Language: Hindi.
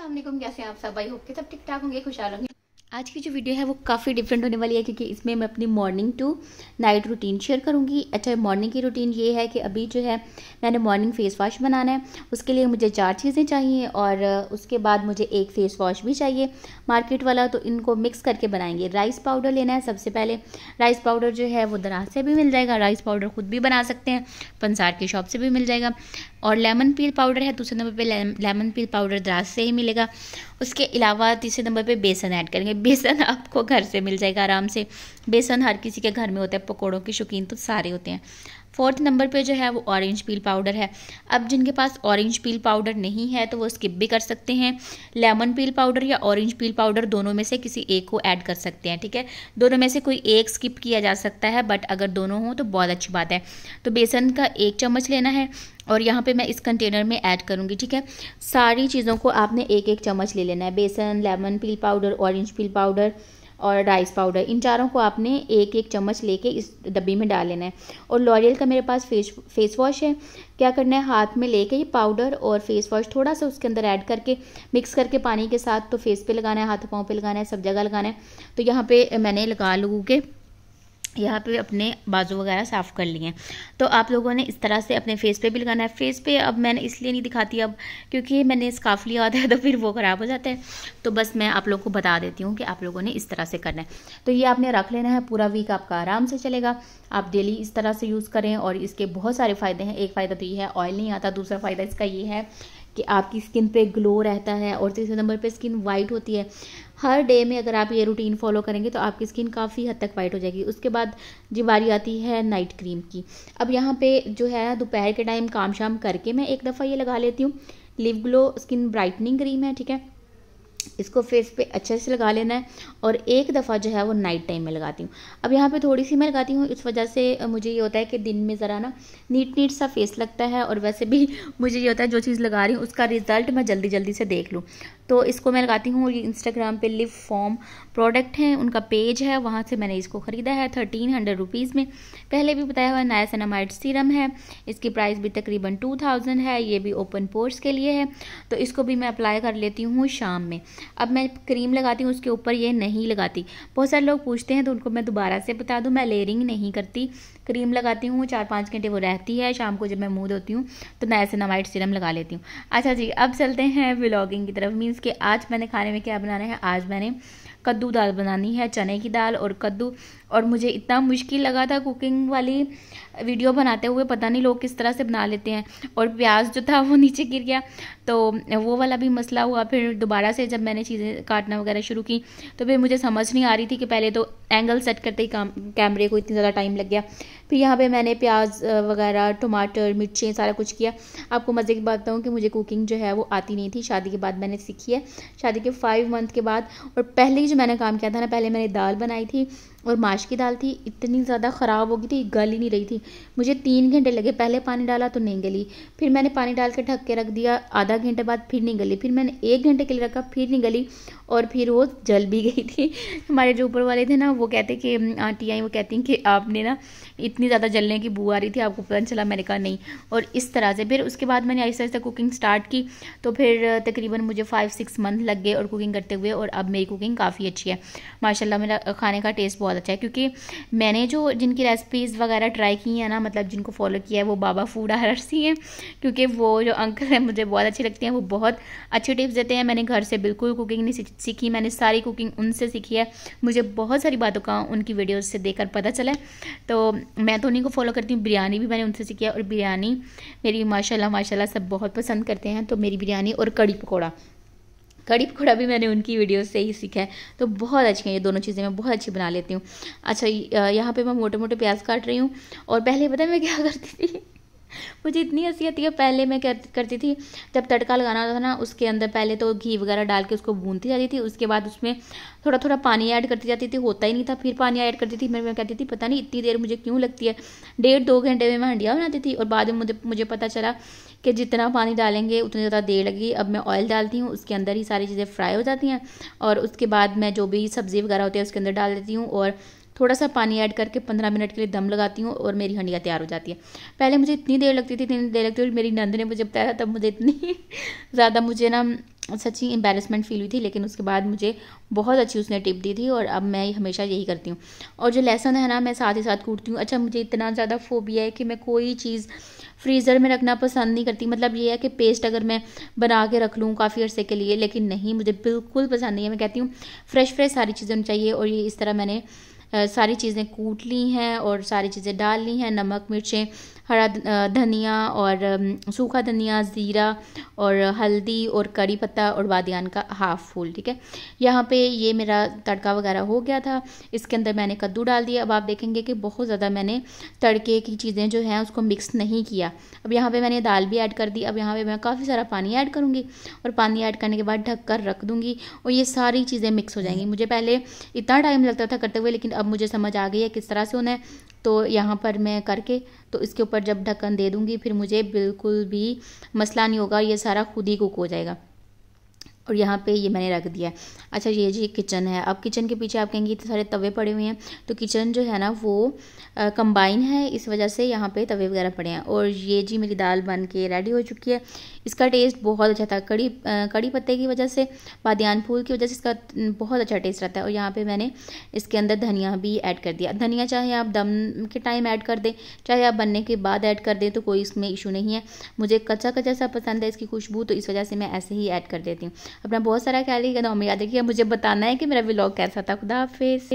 असल कैसे आप सब भाई होके सब ठीक ठाक होंगे खुशहाल होंगे आज की जो वीडियो है वो काफ़ी डिफरेंट होने वाली है क्योंकि इसमें मैं अपनी morning to night routine share करूँगी अच्छा मॉर्निंग की रूटीन ये है कि अभी जो है मैंने मॉर्निंग फेस वॉश बनाना है उसके लिए मुझे चार चीज़ें चाहिए और उसके बाद मुझे एक फेस वॉश भी चाहिए मार्केट वाला तो इनको मिक्स करके बनाएंगे राइस पाउडर लेना है सबसे पहले राइस पाउडर जो है वो दराज से भी मिल जाएगा राइस पाउडर खुद भी बना सकते हैं पंसार की शॉप से भी मिल जाएगा और लेमन पील पाउडर है दूसरे नंबर पर लेमन पील पाउडर दराज से ही मिलेगा उसके अलावा तीसरे नंबर पर बेसन ऐड करेंगे बेसन आपको घर से मिल जाएगा आराम से बेसन हर किसी के घर में होता है पकौड़ों के शौकीन तो सारे होते हैं फोर्थ नंबर पे जो है वो ऑरेंज पील पाउडर है अब जिनके पास ऑरेंज पील पाउडर नहीं है तो वो स्किप भी कर सकते हैं लेमन पील पाउडर या ऑरेंज पील पाउडर दोनों में से किसी एक को ऐड कर सकते हैं ठीक है दोनों में से कोई एक स्किप किया जा सकता है बट अगर दोनों हों तो बहुत अच्छी बात है तो बेसन का एक चम्मच लेना है और यहाँ पे मैं इस कंटेनर में ऐड करूँगी ठीक है सारी चीज़ों को आपने एक एक चम्मच ले लेना है बेसन lemon peel powder orange peel powder और राइस पाउडर इन चारों को आपने एक एक चम्मच लेके इस डब्बी में डाल लेना है और लॉरियल का मेरे पास फेस फेस वॉश है क्या करना है हाथ में लेके ये पाउडर और फेस वॉश थोड़ा सा उसके अंदर ऐड करके मिक्स करके पानी के साथ तो फेस पे लगाना है हाथ पाँव पे लगाना है सब जगह लगाना है तो यहाँ पे मैंने लगा लूँ के यहाँ पे अपने बाजू वगैरह साफ़ कर लिए तो आप लोगों ने इस तरह से अपने फेस पे भी लगाना है फेस पे अब मैंने इसलिए नहीं दिखाती अब क्योंकि मैंने स्काफ लिया होता है तो फिर वो ख़राब हो जाता है तो बस मैं आप लोगों को बता देती हूँ कि आप लोगों ने इस तरह से करना है तो ये आपने रख लेना है पूरा वीक आपका आराम से चलेगा आप डेली इस तरह से यूज़ करें और इसके बहुत सारे फ़ायदे हैं एक फ़ायदा तो ये है ऑयल नहीं आता दूसरा फ़ायदा इसका ये है कि आपकी स्किन पे ग्लो रहता है और तीसरे नंबर पे स्किन वाइट होती है हर डे में अगर आप ये रूटीन फॉलो करेंगे तो आपकी स्किन काफ़ी हद तक वाइट हो जाएगी उसके बाद जी बारी आती है नाइट क्रीम की अब यहाँ पे जो है दोपहर के टाइम काम शाम करके मैं एक दफ़ा ये लगा लेती हूँ live glow skin brightening cream है ठीक है इसको फेस पे अच्छे से लगा लेना है और एक दफ़ा जो है वो नाइट टाइम में लगाती हूँ अब यहाँ पे थोड़ी सी मैं लगाती हूँ इस वजह से मुझे ये होता है कि दिन में ज़रा ना नीट नीट सा फेस लगता है और वैसे भी मुझे ये होता है जो चीज़ लगा रही हूँ उसका रिज़ल्ट मैं जल्दी जल्दी से देख लूँ तो इसको मैं लगाती हूँ ये इंस्टाग्राम पे लिव फॉर्म प्रोडक्ट हैं उनका पेज है वहाँ से मैंने इसको ख़रीदा है थर्टीन हंड्रेड रुपीज़ में पहले भी बताया हुआ नायासनामाइड सीरम है इसकी प्राइस भी तकरीबन टू थाउजेंड है ये भी ओपन पोर्स के लिए है तो इसको भी मैं अप्लाई कर लेती हूँ शाम में अब मैं क्रीम लगाती हूँ उसके ऊपर ये नहीं लगाती बहुत सारे लोग पूछते हैं तो उनको मैं दोबारा से बता दूँ मैं लेयरिंग नहीं करती क्रीम लगाती हूँ चार पाँच घंटे वो रहती है शाम को जब मैं मुँह धोती हूँ तो मैं ऐसे एसेनामाइट सिरम लगा लेती हूँ अच्छा जी अब चलते हैं व्लॉगिंग की तरफ मीन्स कि आज मैंने खाने में क्या बनाना है आज मैंने कद्दू दाल बनानी है चने की दाल और कद्दू और मुझे इतना मुश्किल लगा था कुकिंग वाली वीडियो बनाते हुए पता नहीं लोग किस तरह से बना लेते हैं और प्याज जो था वो नीचे गिर गया तो वो वाला भी मसला हुआ फिर दोबारा से जब मैंने चीज़ें काटना वगैरह शुरू की तो फिर मुझे समझ नहीं आ रही थी कि पहले तो एंगल सेट करते ही काम कैमरे को इतना ज़्यादा टाइम लग गया फिर यहाँ पे मैंने प्याज वगैरह टमाटर मिर्चें सारा कुछ किया आपको मज़े की बात बताऊँ कि मुझे कुकिंग जो है वो आती नहीं थी शादी के बाद मैंने सीखी है शादी के फाइव मंथ के बाद और पहले ही जो मैंने काम किया था ना पहले मैंने दाल बनाई थी और माश की दाल थी इतनी ज़्यादा ख़राब हो गई थी गल ही नहीं रही थी मुझे तीन घंटे लगे पहले पानी डाला तो नहीं गली फिर मैंने पानी डाल के ढक के रख दिया आधा घंटे बाद फिर नहीं गली फिर मैंने एक घंटे के लिए रखा फिर नहीं गली और फिर वो जल भी गई थी हमारे जो ऊपर वाले थे ना वो कहते कि आंटी आई वो कहती कि आपने ना इतनी ज़्यादा जलने की बू आ रही थी आपको पता चला मैंने कहा नहीं और इस तरह से फिर उसके बाद मैंने ऐसे ऐसे कुकिंग स्टार्ट की तो फिर तकरीबन मुझे फ़ाइव सिक्स मंथ लग गए और कुकिंग करते हुए और अब मेरी कुकिंग काफ़ी अच्छी है माशाल्लाह मेरा खाने का टेस्ट बहुत बहुत अच्छा है क्योंकि मैंने जो जिनकी रेसिपीज़ वगैरह ट्राई की है ना मतलब जिनको फॉलो किया है वो बाबा फूड सी हैं क्योंकि वो जो अंकल हैं मुझे बहुत अच्छे लगते हैं वो बहुत अच्छे टिप्स देते हैं मैंने घर से बिल्कुल कुकिंग नहीं सीखी मैंने सारी कुकिंग उनसे सीखी है मुझे बहुत सारी बातों का उनकी वीडियोज़ से देखकर पता चला है तो मैं तो उन्हीं को फॉलो करती हूँ बिरयानी भी मैंने उनसे सीखी है और बिरयानी मेरी माशाला माशाला सब बहुत पसंद करते हैं तो मेरी बिरयानी और कड़ी पकौड़ा कड़ी पकौड़ा भी मैंने उनकी वीडियो से ही सीखा है तो बहुत अच्छी है ये दोनों चीज़ें मैं बहुत अच्छी बना लेती हूँ अच्छा यहाँ पे मैं मोटे मोटे प्याज काट रही हूँ और पहले पता मैं क्या करती थी मुझे इतनी हंसी आती है पहले मैं कर, करती थी जब तड़का लगाना होता था ना उसके अंदर पहले तो घी वगैरह डाल के उसको भूनती जाती थी उसके बाद उसमें थोड़ा थोड़ा पानी ऐड करती जाती थी होता ही नहीं था फिर पानी ऐड करती थी मैं मैं कहती थी पता नहीं इतनी देर मुझे क्यों लगती है डेढ़ दो घंटे में मैं हंडिया बनाती थी और बाद में मुझे मुझे पता चला कि जितना पानी डालेंगे उतनी ज़्यादा देर लगेगी अब मैं ऑयल डालती हूँ उसके अंदर ही सारी चीज़ें फ्राई हो जाती हैं और उसके बाद मैं जो भी सब्ज़ी वगैरह होती है उसके अंदर डाल देती हूँ और थोड़ा सा पानी ऐड करके पंद्रह मिनट के लिए दम लगाती हूँ और मेरी हंडिया तैयार हो जाती है पहले मुझे इतनी देर लगती थी इतनी देर लगती थी मेरी नंद ने मुझे बताया तब मुझे इतनी ज़्यादा मुझे ना सच्ची एम्बेरसमेंट फील हुई थी लेकिन उसके बाद मुझे बहुत अच्छी उसने टिप दी थी और अब मैं हमेशा यही करती हूँ और जो लहसन है ना मैं साथ ही साथ कूटती हूँ अच्छा मुझे इतना ज़्यादा फोबिया है कि मैं कोई चीज़ फ्रीज़र में रखना पसंद नहीं करती मतलब ये है कि पेस्ट अगर मैं बना के रख लूँ काफ़ी अर्से के लिए लेकिन नहीं मुझे बिल्कुल पसंद नहीं है मैं कहती हूँ फ्रेश फ्रेश सारी चीज़ें चाहिए और ये इस तरह मैंने सारी चीज़ें कूट ली हैं और सारी चीज़ें डाल ली हैं नमक मिर्चें हरा धनिया और सूखा धनिया ज़ीरा और हल्दी और करी पत्ता और बादियान का हाफ़ फूल ठीक है यहाँ पे ये मेरा तड़का वगैरह हो गया था इसके अंदर मैंने कद्दू डाल दिया अब आप देखेंगे कि बहुत ज़्यादा मैंने तड़के की चीज़ें जो हैं उसको मिक्स नहीं किया अब यहाँ पर मैंने दाल भी ऐड कर दी अब यहाँ पे मैं काफ़ी सारा पानी ऐड करूँगी और पानी ऐड करने के बाद ढक कर रख दूँगी और ये सारी चीज़ें मिक्स हो जाएंगी मुझे पहले इतना टाइम लगता था करते हुए लेकिन अब मुझे समझ आ गई है किस तरह से उन्हें तो यहाँ पर मैं करके तो इसके ऊपर जब ढक्कन दे दूँगी फिर मुझे बिल्कुल भी मसला नहीं होगा ये सारा खुद ही कुक हो जाएगा और यहाँ पे ये मैंने रख दिया है अच्छा ये जी किचन है अब किचन के पीछे आप कहेंगे इतने सारे तवे पड़े हुए हैं तो किचन जो है ना वो कंबाइन है इस वजह से यहाँ पे तवे वगैरह पड़े हैं और ये जी मेरी दाल बन के रेडी हो चुकी है इसका टेस्ट बहुत अच्छा था कड़ी आ, कड़ी पत्ते की वजह से बादियान फूल की वजह से इसका बहुत अच्छा टेस्ट रहता है और यहाँ पर मैंने इसके अंदर धनिया भी ऐड कर दिया धनिया चाहे आप दम के टाइम ऐड कर दें चाहे आप बनने के बाद ऐड कर दें तो कोई इसमें इशू नहीं है मुझे कच्चा कच्चा सा पसंद है इसकी खुशबू तो इस वजह से मैं ऐसे ही ऐड कर देती हूँ अपना बहुत सारा ख्याल रखिएगा ना याद रखिएगा मुझे बताना है कि मेरा व्लॉग कैसा था खुदा हाफिज़